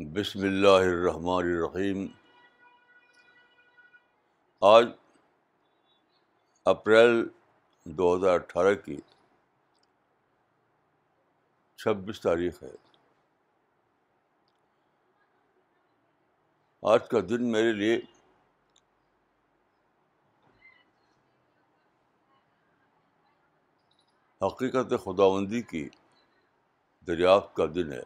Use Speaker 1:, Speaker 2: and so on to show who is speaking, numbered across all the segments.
Speaker 1: रहीम आज अप्रैल 2018 की 26 तारीख है आज का दिन मेरे लिए हकीकत खुदाबंदी की दरियाफ्त का दिन है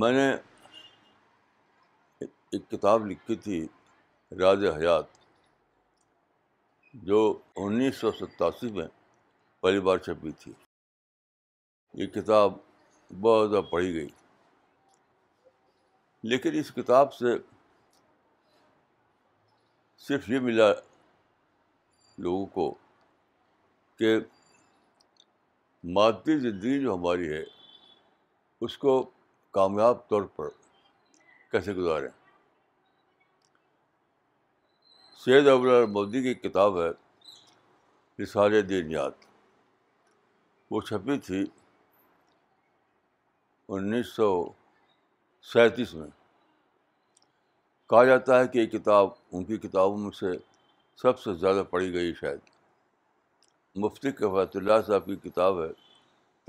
Speaker 1: मैंने एक किताब लिखी थी राज हयात जो उन्नीस सौ सतासी में पहली बार छपी थी ये किताब बहुत ज़्यादा पढ़ी गई लेकिन इस किताब से सिर्फ ये मिला लोगों को कि मादी ज़िंदगी जो हमारी है उसको कामयाब तौर पर कैसे गुजारें सैद अबरार मोदी की किताब है रिसाल दीनियात वो छपी थी उन्नीस सौ सैंतीस में कहा जाता है कि ये किताब उनकी किताबों में से सबसे ज़्यादा पढ़ी गई शायद मुफ्ती कफ़ातुल्ला साहब की किताब है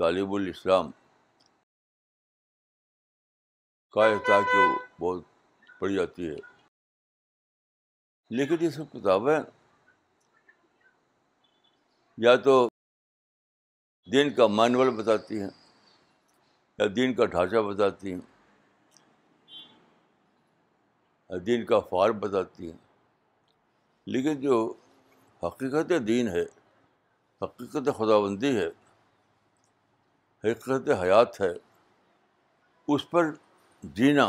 Speaker 1: तालिबुल इस्लाम कहा जाता है कि वो बहुत पढ़ी जाती है लेकिन ये सब किताबें या तो दिन का मानवल बताती हैं या दिन का ढांचा बताती हैं या दिन का फार्म बताती हैं लेकिन जो हकीकत दीन है हकीकत खुदाबंदी है हकीकत हयात है उस पर जीना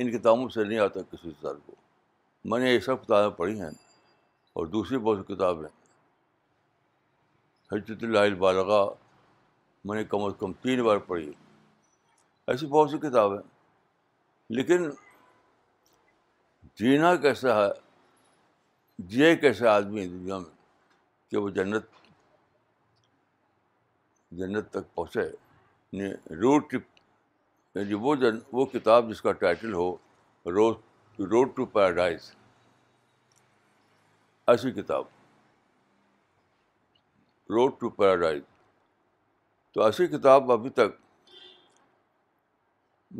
Speaker 1: इन किताबों से नहीं आता किसी इंसान को मैंने ये सब किताबें पढ़ी हैं और दूसरी बहुत सी किताबें हजरत बालगा मैंने कम अज़ कम तीन बार पढ़ी ऐसी बहुत सी किताबें लेकिन जीना कैसा है जिए कैसे आदमी दुनिया में कि वो जन्नत जन्नत तक पहुँचे रूट ट्रिप यानी वो जन वो किताब जिसका टाइटल हो रोड रोड टू पैराडाइज ऐसी किताब रोड टू पैराडाइज तो ऐसी किताब अभी तक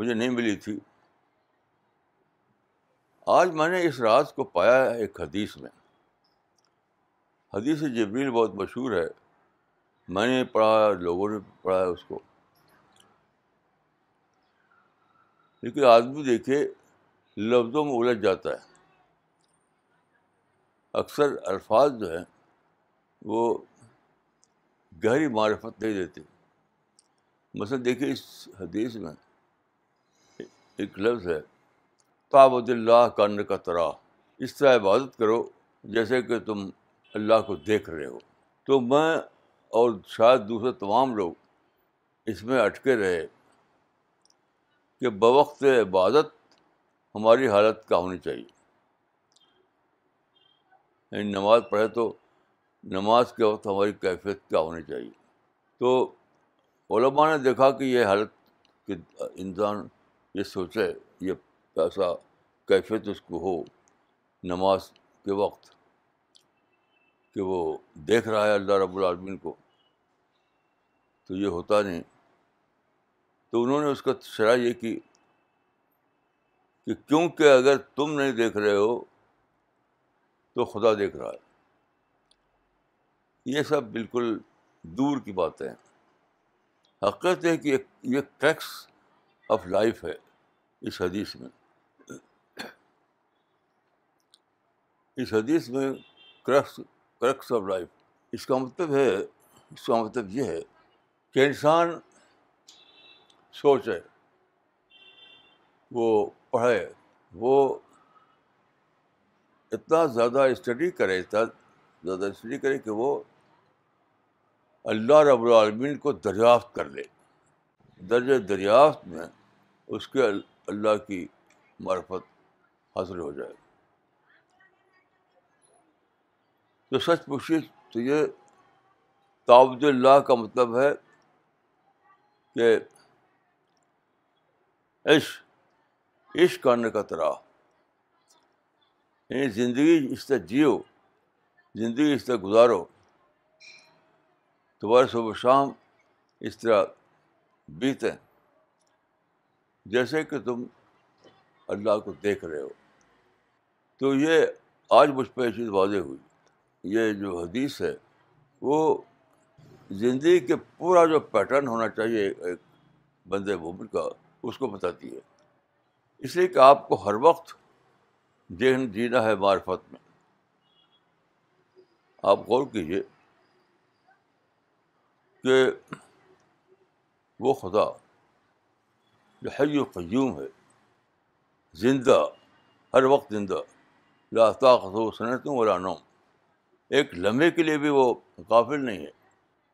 Speaker 1: मुझे नहीं मिली थी आज मैंने इस राज को पाया है एक हदीस में हदीस जबरील बहुत मशहूर है मैंने पढ़ा लोगों ने पढ़ा है उसको लेकिन आदमी देखे लफ्ज़ों में उलझ जाता है अक्सर अल्फाज जो हैं वो गहरी मारफत नहीं देते मसल देखिए इस हदीस में एक लफ्ज़ है ताबदिल्ला कान का तरा इस तरह इबादत करो जैसे कि तुम अल्लाह को देख रहे हो तो मैं और शायद दूसरे तमाम लोग इसमें अटके रहे कि बवक्त इबादत हमारी हालत क्या होनी चाहिए यानी नमाज़ पढ़े तो नमाज के वक्त हमारी कैफियत क्या होनी चाहिए तो ओलमा ने देखा कि ये हालत कि इंसान ये सोचे ये ऐसा कैफियत उसको हो नमाज के वक्त कि वो देख रहा है अल्लाह रब्बुल आलमीन को तो ये होता नहीं तो उन्होंने उसका सलाह ये की कि क्योंकि अगर तुम नहीं देख रहे हो तो खुदा देख रहा है ये सब बिल्कुल दूर की बातें हैं हकीकत है कि ये क्रैक्स ऑफ लाइफ है इस हदीस में इस हदीस में क्रक्स क्रक्स ऑफ लाइफ इसका मतलब है इसका मतलब यह है कि इंसान सोचे वो पढ़े वो इतना ज़्यादा स्टडी करे इतना ज़्यादा स्टडी करे कि वो अल्लाह रबालमीन को दरियाफ्त कर ले दर्ज दरियाफ्त में उसके अल्लाह की मार्फत हासिल हो जाए तो सच पूछिए तो ये ताबदुल्ला का मतलब है कि इश्क इश्क करने का तरह यानी ज़िंदगी इस तरह जियो ज़िंदगी इस तरह गुजारो दोबारा सुबह शाम इस तरह बीते जैसे कि तुम अल्लाह को देख रहे हो तो ये आज मुझ पर चीज़ वाजे हुई ये जो हदीस है वो ज़िंदगी के पूरा जो पैटर्न होना चाहिए एक बंदे मोमिन का उसको बताती है इसलिए कि आपको हर वक्त जहन जीना है मार्फत में आप गौर कीजिए कि वो खुदा जो यो क्यूम है जिंदा हर वक्त जिंदा लाता खसो सनतों वाला नोम एक लम्हे के लिए भी वो काफिल नहीं है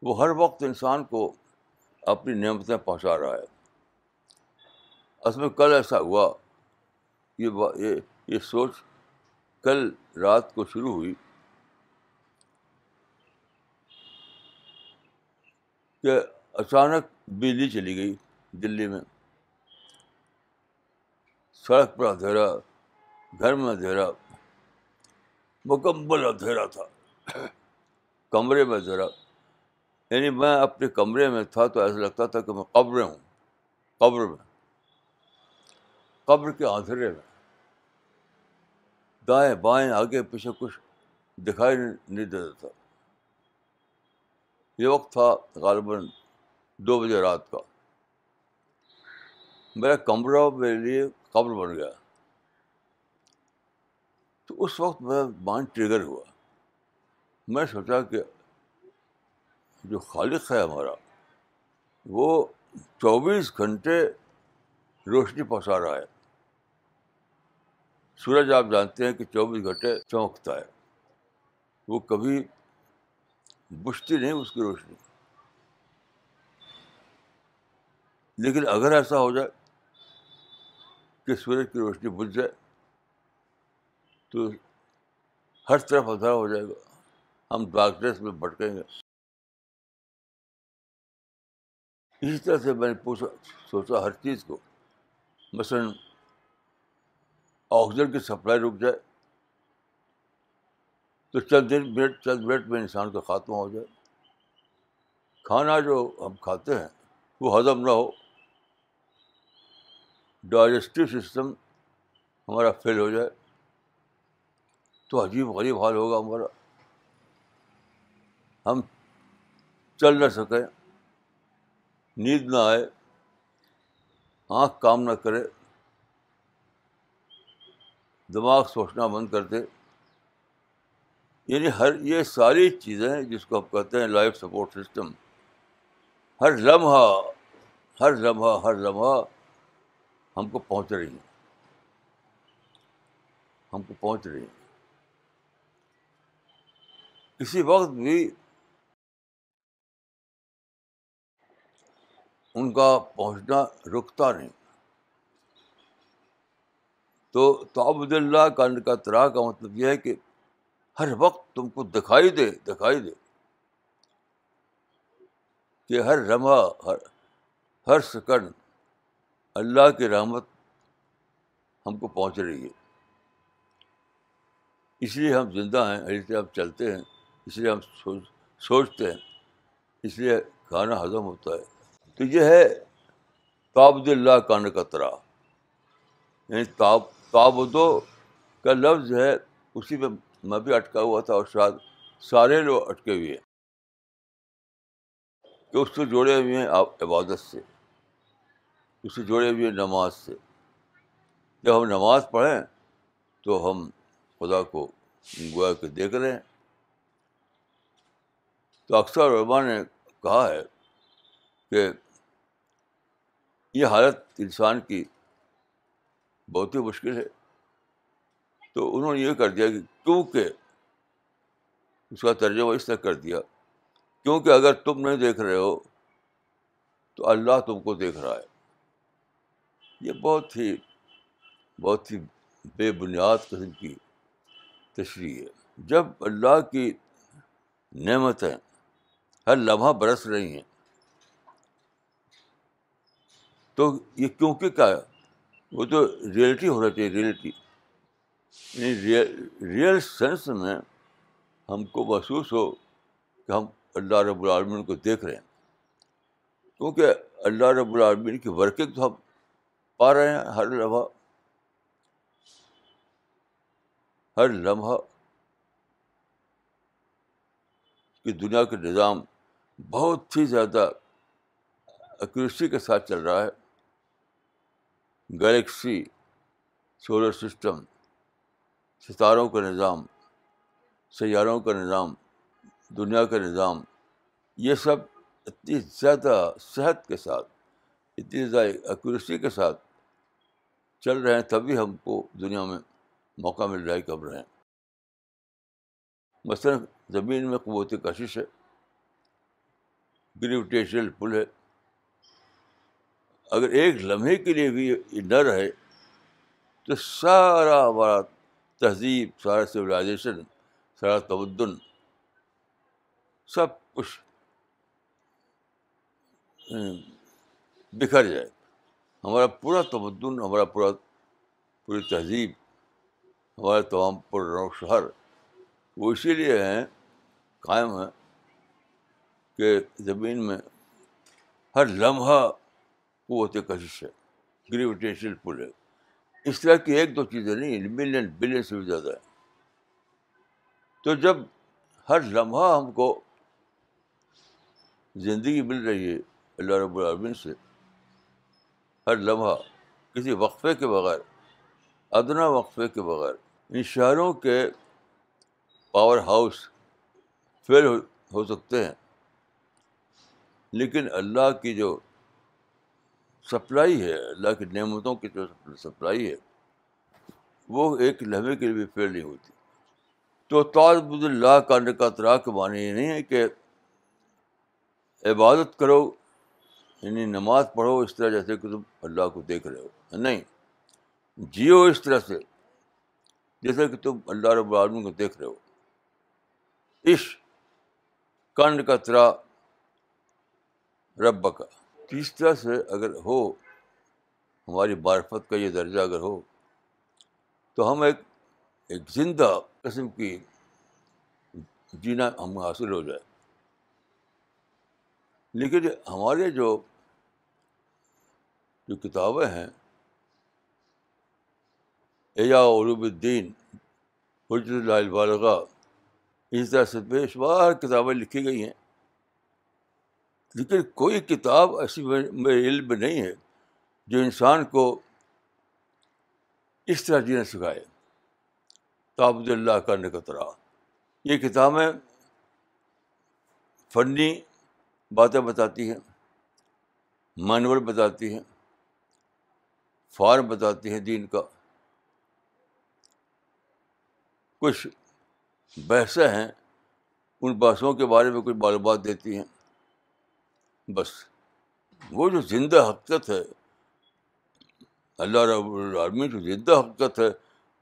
Speaker 1: वो हर वक्त इंसान को अपनी नियमतें पहुंचा रहा है असल में कल ऐसा हुआ ये ये ये सोच कल रात को शुरू हुई कि अचानक बिजली चली गई दिल्ली में सड़क पर अंधेरा घर में अंधेरा मुकम्मल अंधेरा था कमरे में अंधेरा यानी मैं अपने कमरे में था तो ऐसा लगता था कि मैं कब्र हूँ कब्र में कब्र के आंधरे में दाएं बाएं आगे पीछे कुछ दिखाई नहीं देता था ये वक्त था गालबन दो बजे रात का मेरा कमरा मेरे लिए कब्र बन गया तो उस वक्त मेरा माइंड ट्रिगर हुआ मैं सोचा कि जो खालिक है हमारा वो 24 घंटे रोशनी पहुंचा रहा है सूरज आप जानते हैं कि चौबीस घंटे चौंकता है वो कभी बुझती नहीं उसकी रोशनी लेकिन अगर ऐसा हो जाए कि सूरज की रोशनी बुझ जाए तो हर तरफ अंधेरा हो जाएगा हम डार्कनेस में भटकेंगे इसी तरह से मैंने पूछा सोचा हर चीज़ को मसलन ऑक्सीजन की सप्लाई रुक जाए तो चंद दिन मिनट चंद मिनट में इंसान का खात्मा हो जाए खाना जो हम खाते हैं वो हजम ना हो डाइजेस्टिव सिस्टम हमारा फेल हो जाए तो अजीब गरीब हाल होगा हमारा हम चल ना सकें नींद ना आए आँख काम ना करे दिमाग सोचना बंद करते यानी हर ये सारी चीज़ें जिसको आप कहते हैं लाइफ सपोर्ट सिस्टम हर लम्हा हर लम्हा हर लम्हा हमको पहुंच रही है हमको पहुंच रही हैं किसी वक्त भी उनका पहुंचना रुकता नहीं तो तोबुदल्ला का कतरा का मतलब यह है कि हर वक्त तुमको दिखाई दे दिखाई दे कि हर रमा हर हर सकन अल्लाह की रहमत हमको पहुंच रही है इसलिए हम जिंदा हैं इसलिए हम चलते हैं इसलिए हम सोच सोचते हैं इसलिए खाना हजम होता है तो यह है ताबदिल्ला कान कतरा यानी ताप ताबुदो का लफ्ज़ है उसी में मैं भी अटका हुआ था और शायद सारे लोग अटके हुए हैं कि उससे जुड़े हुए हैं आप इबादत से उससे जुड़े हुए नमाज से जब हम नमाज पढ़ें तो हम खुदा को गोया के देख रहे हैं तो अक्सर रबा ने कहा है कि ये हालत इंसान की बहुत ही मुश्किल है तो उन्होंने ये कर दिया कि क्योंकि उसका तर्जमा इस तरह कर दिया क्योंकि अगर तुम नहीं देख रहे हो तो अल्लाह तुमको देख रहा है ये बहुत ही बहुत ही बेबुनियाद किस्म की तशरी है जब अल्लाह की नमतें हर लम्हा बरस रही हैं तो ये क्योंकि क्या है वो तो रियलिटी होना चाहिए रियलिटी यानी रियल रियल सेंस में हमको महसूस हो कि हम अल्लाह रबालमीन को देख रहे हैं क्योंकि अल्लाह रबालमीन की वर्किंग तो हम पा रहे हैं हर लम्हा हर लम्हा कि दुनिया का निज़ाम बहुत ही ज़्यादा एक्यूरेसी के साथ चल रहा है गैलेक्सी सोलर सिस्टम सितारों का निज़ाम सैारों का निज़ाम दुनिया का निज़ाम ये सब इतनी ज़्यादा सेहत के साथ इतनी ज़्यादा एक्यूरेसी के साथ चल रहे हैं तभी हमको दुनिया में मौका मिल रहा है कब रहे हैं मसलन ज़मीन में कबूत कशिश है ग्रेविटेशनल पुल है अगर एक लम्हे के लिए भी न रहे तो सारा हमारा तहजीब सारा सिविलाइजेशन सारा तमदन सब कुछ हम्म, बिखर जाए हमारा पूरा तमदन हमारा पूरा पूरी तहजीब हमारे तमाम पुराना शहर वो इसीलिए हैं कायम है कि ज़मीन में हर लम्हा वो होते कशिश है ग्रेविटेशनल पुल है इस तरह की एक दो चीज़ें नहीं मिलियन बिलियन से भी ज़्यादा है तो जब हर लम्हा हमको ज़िंदगी मिल रही है अल्लाह रबालमीन से हर लम्हा किसी वक्फे के बगैर अदना वक्फे के बगैर इन शहरों के पावर हाउस फेल हो, हो सकते हैं लेकिन अल्लाह की जो सप्लाई है अल्लाह की नेमतों की जो सप्लाई है वो एक लम्हे के लिए भी फेल नहीं होती तो ताजबुल्ला करने का तराक माने ये नहीं है कि इबादत करो यानी नमाज पढ़ो इस तरह जैसे कि तुम अल्लाह को देख रहे हो नहीं जियो इस तरह से जैसे कि तुम अल्लाह रबालमी को देख रहे हो इश कर्ण का तरा रब का तरह से अगर हो हमारी मार्फत का ये दर्जा अगर हो तो हम एक एक जिंदा कस्म की जीना हम हासिल हो जाए लेकिन हमारे जो जो किताबें हैं एयाबुद्दीन हजरतलबालगा इस तरह से बेशुमार किताबें लिखी गई हैं लेकिन कोई किताब ऐसी मेरे इल्म नहीं है जो इंसान को इस तरह जीना सिखाए ताबुल्ला का निकतरा ये किताबें फनी बातें बताती हैं मानवल बताती हैं फार्म बताती हैं दीन का कुछ बहसें हैं उन बहसों के बारे में कुछ मालूम देती हैं बस वो जो जिंदा हकीकत है अल्लाह रबालमी जो जिंदा हकीकत है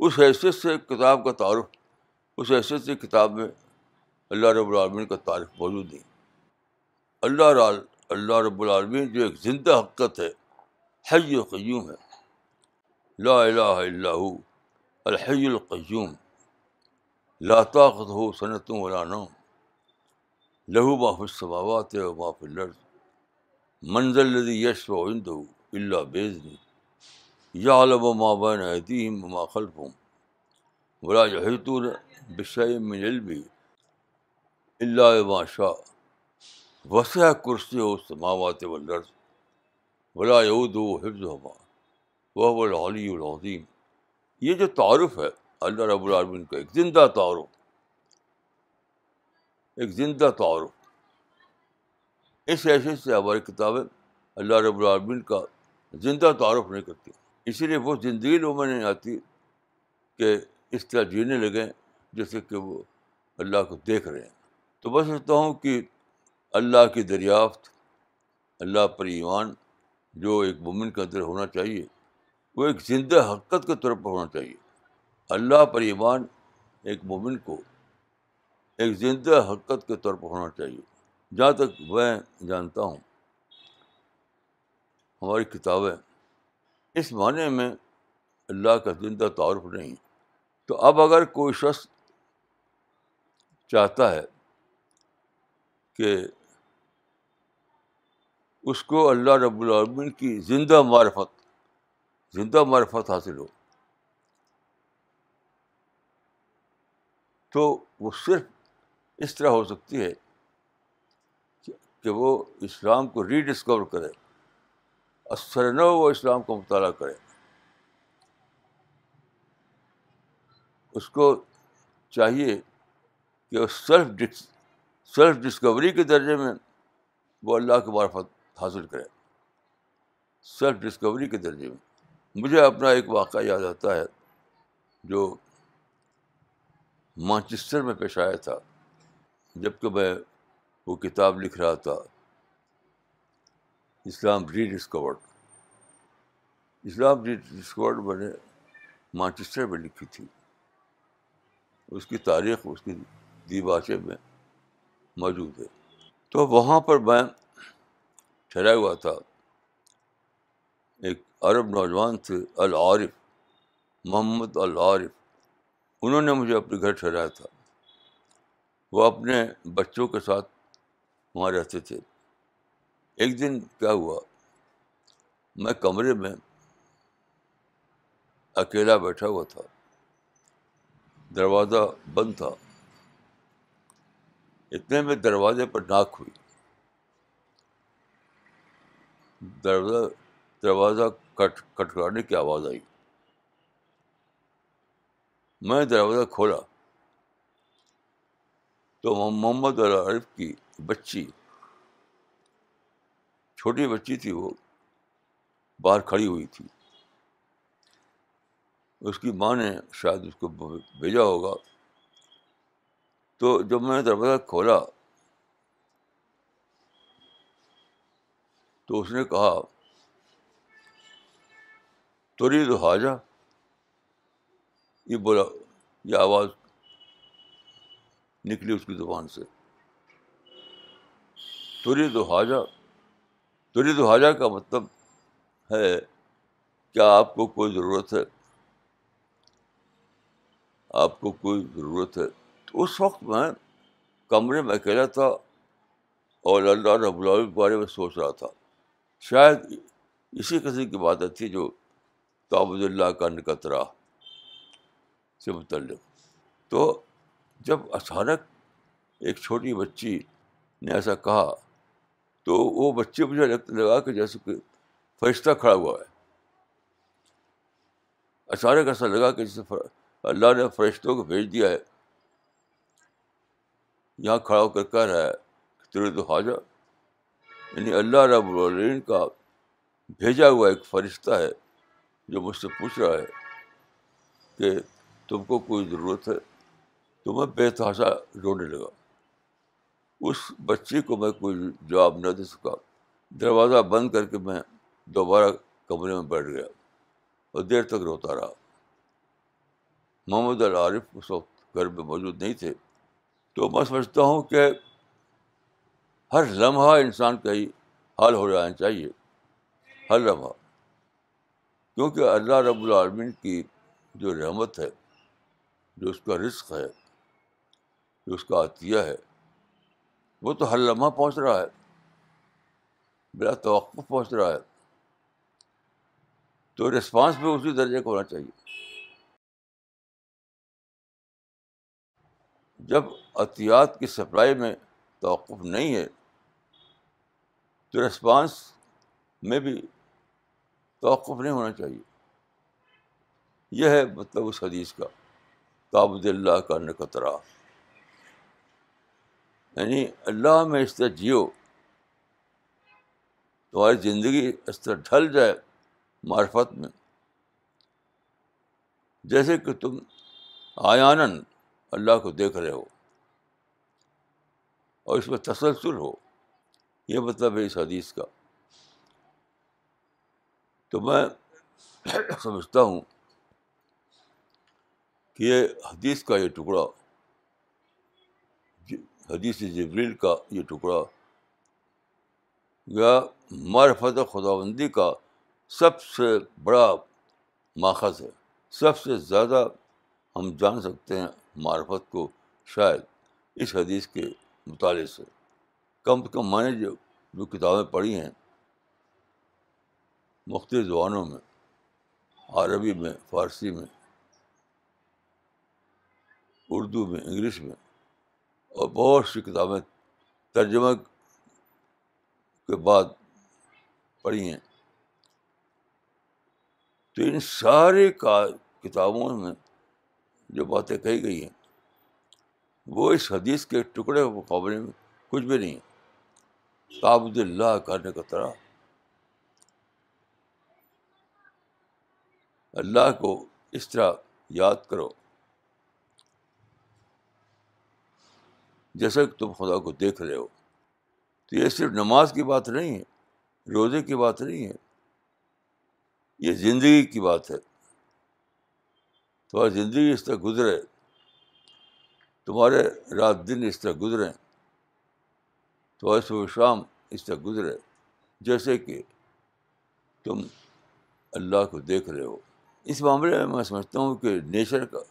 Speaker 1: उस हैसियत से किताब का तारफ़ उस हैसियत से किताब में अल्लाह रबालमीन का तारफ़ मौजूद नहीं अल्लाह अल्लाह रबालमीन जो एक ज़िंदा हकीकत है हय क्यूम है ला ला अलहैक्यूम लाताखत हो सनतों वलाना लहू माफ़ समावत माफ़ लर्ज़ मंजल यश वंदो अल्ला बेजनी यालब माबन अतीम मा खलफुम वला जहतुर बिशय मिनलबी अल्ला माशा वसा कुर्सी मावात वर्ज वला यदो हिफ्जमा वह वलीम ये जो तारफ़ है अल्लाह रबालमीन का एक ज़िंदा तारफ़ एक ज़िंदा तारफ़ इस हैसियत से हमारी किताबें अल्लाह रबालमीन का ज़िंदा तारफ़ नहीं करती इसीलिए वो ज़िंदगी लोगों में नहीं आती कि इस तरह जीने लगें जैसे कि वो अल्लाह को देख रहे हैं तो मैं सोचता हूँ कि अल्लाह की दरियाफ्त अल्लाह पर ईमान जो एक मुमिन के अंदर होना चाहिए वो एक ज़िंदा हकीकत के तौर पर होना चाहिए अल्लाह पर ईमान एक मुमिन को एक ज़िंदा हकीकत के तौर पर होना चाहिए जहाँ तक मैं जानता हूँ हमारी किताबें इस माने में अल्लाह का जिंदा तारफ नहीं तो अब अगर कोई शख्स चाहता है कि उसको अल्लाह रब्लमिन की ज़िंदा मारफत ज़िंदा मारफत हासिल हो तो वो सिर्फ इस तरह हो सकती है कि वो इस्लाम को रीडिस्कवर करे और सरनो वो इस्लाम का मुताल करे उसको चाहिए कि वो सेल्फ डिस सेल्फ डिस्कवरी के दर्जे में वो अल्लाह की मार्फत हासिल करे सेल्फ डिस्कवरी के दर्जे में मुझे अपना एक वाक़ा याद आता है जो मानचेस्टर में पेश आया था जबकि मैं वो किताब लिख रहा था इस्लाम री डिस्कवर्ड इस्लाम री डिस्कवर्ड मैंने मानचेस्टर में लिखी थी उसकी तारीख उसकी दीबाचे में मौजूद है तो वहाँ पर मैं ठहरा हुआ था एक अरब नौजवान थे अल आरिफ मोहम्मद अल आरिफ उन्होंने मुझे अपने घर ठहराया था वो अपने बच्चों के साथ वहाँ रहते थे एक दिन क्या हुआ मैं कमरे में अकेला बैठा हुआ था दरवाज़ा बंद था इतने में दरवाजे पर नाक हुई दरवाज़ा दरवाज़ा कट कटकाने की आवाज़ आई मैं दरवाज़ा खोला तो मोहम्मद अल आरिफ की बच्ची छोटी बच्ची थी वो बाहर खड़ी हुई थी उसकी माँ ने शायद उसको भेजा होगा तो जब मैंने दरवाज़ा खोला तो उसने कहा तुरी तो हाजा ये बोला ये आवाज़ निकली उसकी ज़ुबान से तुरी दुहाजा तुरी दुहाजा का मतलब है क्या आपको कोई ज़रूरत है आपको कोई ज़रूरत है तो उस वक्त मैं कमरे में अकेला था और अल्लाह रबुल के बारे में सोच रहा था शायद इसी किस्म की बात थी जो ताबुल्ला का निकतरा से मतलब तो जब अचानक एक छोटी बच्ची ने ऐसा कहा तो वो बच्चे मुझे लगा कि जैसे कि फरिश्ता खड़ा हुआ है अचानक ऐसा लगा कि जैसे अल्लाह ने फरिश्तों को भेज दिया है यहाँ खड़ा होकर कह रहा है तेरे तो हाजा यानी अल्लाह रबालीन का भेजा हुआ एक फरिश्ता है जो मुझसे पूछ रहा है कि तुमको कोई ज़रूरत है तो मैं बेतहाशा रोने लगा उस बच्चे को मैं कोई जवाब न दे सका दरवाज़ा बंद करके मैं दोबारा कमरे में बैठ गया और देर तक रोता रहा मोहम्मद अल उस वक्त घर में मौजूद नहीं थे तो मैं समझता हूँ कि हर लम्हा इंसान का ही हाल हो जाना चाहिए हर लम्हा क्योंकि अल्लाह रब्बुल रबालमीन की जो रहमत है जो उसका रिस्क है जो उसका अतिया है वो तो हर लम्हा पहुँच रहा है बिला तोक़ पहुँच रहा है तो रिस्पांस भी उसी दर्जे का होना चाहिए जब अतियात की सप्लाई में तोक़ नहीं है तो रिस्पांस में भी तोक़ नहीं होना चाहिए यह है मतलब उस हदीस का ताबुदल्ला का नकतरा यानी अल्लाह में इस तरह जियो तुम्हारी ज़िंदगी इस तरह ढल जाए मार्फत में जैसे कि तुम आयानन अल्लाह को देख रहे हो और इसमें तसलसल हो यह मतलब है इस हदीस का तो मैं समझता हूँ कि ये हदीस का ये टुकड़ा हदीस जबरील का ये टुकड़ा या मारफत खुदाबंदी का सबसे बड़ा माखज है सबसे ज़्यादा हम जान सकते हैं मारफत को शायद इस हदीस के मुताले से कम से कम मैंने जो जो किताबें पढ़ी हैं मुख्त जबानों में अरबी में फ़ारसी में उर्दू में इंग्लिश में और बहुत सी किताबें तर्जमा के बाद पढ़ी हैं तो इन सारे का किताबों में जो बातें कही गई हैं वो इस हदीस के टुकड़े मुकाबले में कुछ भी नहीं है ताबुल्ला करने का तरह अल्लाह को इस तरह याद करो जैसा कि तुम खुदा को देख रहे हो तो ये सिर्फ नमाज की बात नहीं है रोज़े की बात नहीं है ये ज़िंदगी की बात है तुम्हारी ज़िंदगी इस तरह गुजरे तुम्हारे रात दिन इस तरह गुजरें तुम्हारे सुबह शाम इस तरह गुजरे जैसे कि तुम अल्लाह को देख रहे हो इस मामले में मैं समझता हूँ कि नेचर का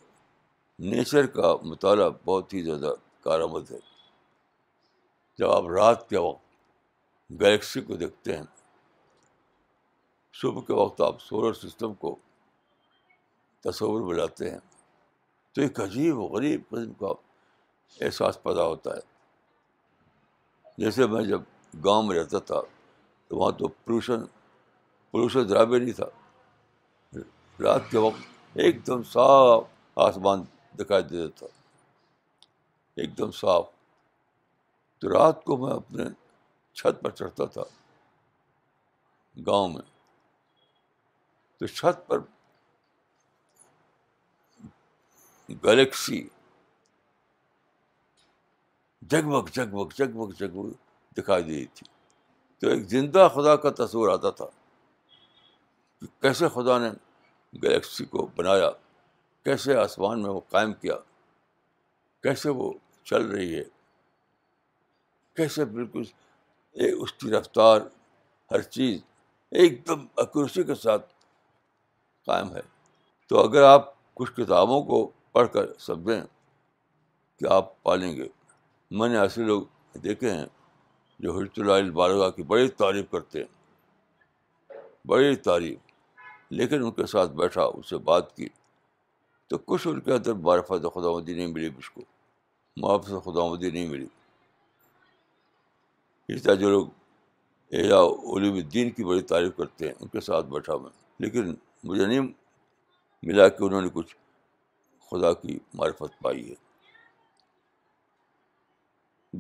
Speaker 1: नेचर का मताल बहुत ही ज़्यादा कारामत है जब आप रात के वक्त गैलेक्सी को देखते हैं सुबह के वक्त आप सोलर सिस्टम को तस्वुर मिलाते हैं तो एक अजीब गरीब कस्म का एहसास पैदा होता है जैसे मैं जब गांव में रहता था तो वहाँ तो पोल्यूशन पोल्यूशन जरा भी नहीं था रात के वक्त एकदम साफ आसमान दिखाई देता था एकदम साफ तो रात को मैं अपने छत पर चढ़ता था गांव में तो छत पर गैलेक्सी जगमग जगमग जगमग जगमग दिखाई दे रही थी तो एक जिंदा खुदा का तस्वर आता था कि कैसे खुदा ने गैलेक्सी को बनाया कैसे आसमान में वो कायम किया कैसे वो चल रही है कैसे बिल्कुल ए, उसकी रफ्तार हर चीज़ एकदम अक्यूरेसी के साथ कायम है तो अगर आप कुछ किताबों को पढ़कर समझें कि आप पालेंगे मैंने ऐसे लोग देखे हैं जो हजरतल बालगा की बड़ी तारीफ करते हैं बड़ी तारीफ लेकिन उनके साथ बैठा उससे बात की तो कुछ उनके अंदर मारफत खुदा नहीं मिली मुझको मुआफ से खुदामदी नहीं मिली इस तरह जो लोग एजा उलुद्दीन की बड़ी तारीफ़ करते हैं उनके साथ बैठा मैं लेकिन मुझे नहीं मिला कि उन्होंने कुछ खुदा की मार्फत पाई है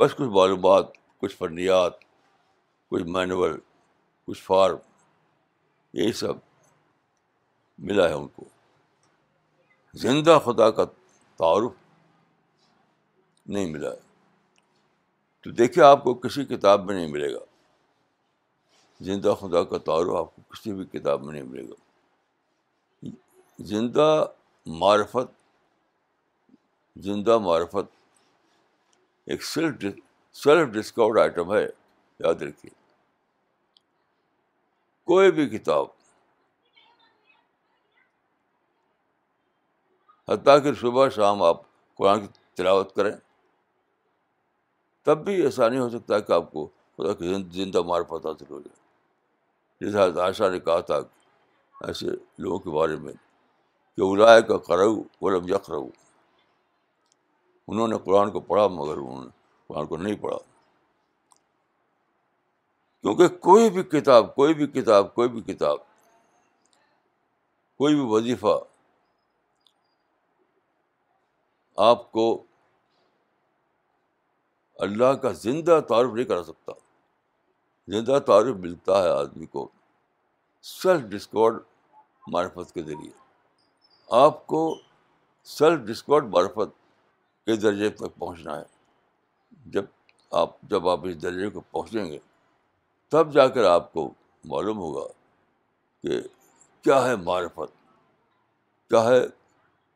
Speaker 1: बस कुछ मालूम कुछ फनियात कुछ मैनुअल कुछ फार्म यही सब मिला है उनको ज़िंदा खुदा का तारफ़ नहीं मिला है तो देखिए आपको किसी किताब में नहीं मिलेगा जिंदा खुदा का तारु आपको किसी भी किताब में नहीं मिलेगा जिंदा मार्फत जिंदा मार्फत एक सेल्फ सेल्फ डिस्कवर्ड आइटम है याद रखिए कोई भी किताब हती कि सुबह शाम आप कुरान की तिलावत करें तब भी ऐसा नहीं हो सकता कि आपको खुदा की जिंदा मार पता चल हो जाए जैसा आशा ने कहा था ऐसे लोगों के बारे में कि उलाय का करऊ वलम यकरऊ उन्होंने कुरान को पढ़ा मगर उन्होंने कुरान को नहीं पढ़ा क्योंकि कोई भी किताब कोई भी किताब कोई भी किताब कोई भी वजीफ़ा आपको अल्लाह का ज़िंदा तारफ़ नहीं करा सकता ज़िंदा तारफ़ मिलता है आदमी को सेल्फ डिस्कॉर्ड मार्फत के ज़रिए आपको सेल्फ डिस्कॉर्ड मार्फत के दर्जे तक पहुंचना है जब आप जब आप इस दर्जे को पहुंचेंगे तब जाकर आपको मालूम होगा कि क्या है मार्फत क्या है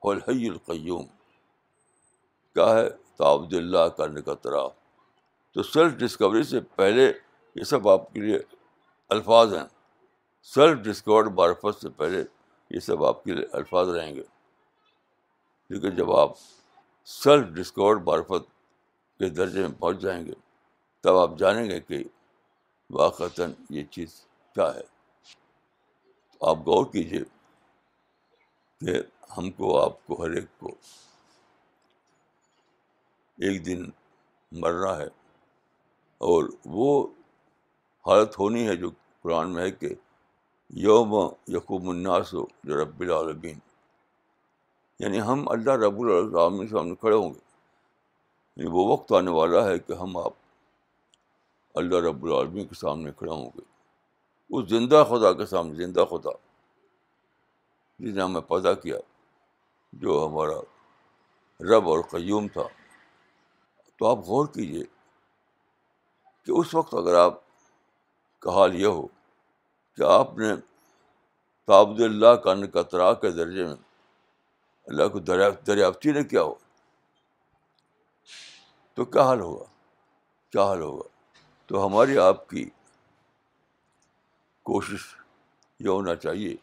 Speaker 1: हलहैल क्या है ताबदिल्ला का निकतरा तो सेल्फ डिस्कवरी से पहले ये सब आपके लिए अल्फाज हैं सेल्फ डिस्कवर्ड मार्फत से पहले ये सब आपके लिए अल्फाज रहेंगे लेकिन जब आप सेल्फ डिस्कवर्ड मार्फत के दर्जे में पहुंच जाएंगे तब आप जानेंगे कि वाक़ता ये चीज़ क्या है तो आप गौर कीजिए कि हमको आपको हर एक को एक दिन मरना है और वो हालत होनी है जो कुरान में है कि योम यकूमन्नास हो जो रबालमीन यानी हम अल्लाह रबालमीन के सामने खड़े होंगे वो वक्त आने वाला है कि हम आप अल्लाह रबालमीन के सामने खड़े होंगे उस जिंदा खुदा के सामने जिंदा खुदा जिसने हमें पता किया जो हमारा रब और क़यूम था तो आप गौर कीजिए कि उस वक्त अगर आप का हाल यह हो कि आपने ताबदल्ला कन कतरा के दर्जे में अल्लाह को दरिया दरियाफ्ती ने क्या हो तो क्या हाल होगा क्या हाल होगा तो हमारी आपकी कोशिश यह होना चाहिए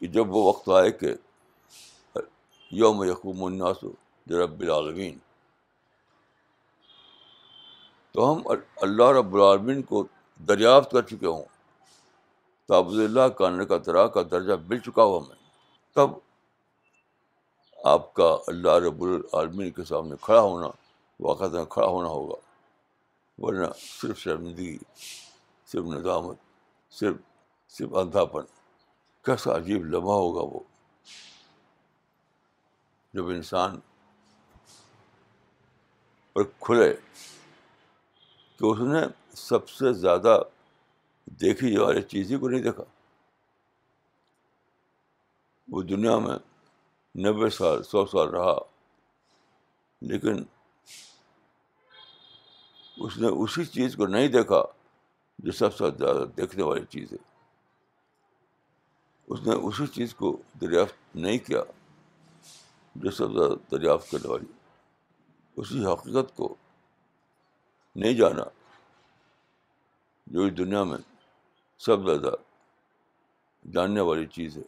Speaker 1: कि जब वो वक्त आए कि यौम यकूमन्नास रबिलमीन तो हम अल्लाह रब्लमिन को दरियाफ्त कर चुके हों ताबुल्ला कान का तरा का दर्जा मिल चुका हो हमें तब आपका अल्लाह रबालमीन के सामने खड़ा होना वाक़त में खड़ा होना होगा वरना सिर्फ शर्मिंदगी सिर्फ नदामत सिर्फ सिर्फ अंधापन कैसा अजीब लम्हा होगा वो जब इंसान और खुले तो उसने सबसे ज़्यादा देखी जा रही चीज़ ही को नहीं देखा वो दुनिया में नब्बे साल सौ साल रहा लेकिन उसने उसी चीज़ को नहीं देखा जो सबसे ज़्यादा देखने वाली चीज़ है उसने उसी चीज़ को दरियाफ्त नहीं किया जो सबसे ज़्यादा दरियाफ्त करने वाली उसी हकीकत को नहीं जाना जो इस दुनिया में सब ज़्यादा जानने वाली चीज़ है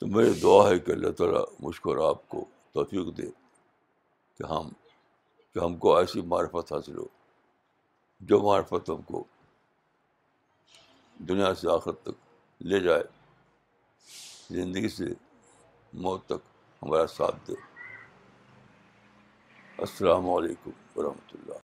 Speaker 1: तो मेरी दुआ है कि अल्लाह ताला मुझको और आपको तोफ़ी दे कि हम कि हमको ऐसी मार्फत हासिल हो जो मार्फत हमको दुनिया से आखिर तक ले जाए ज़िंदगी से मौत तक हमारा साथ दे असलकम वरहमल्ला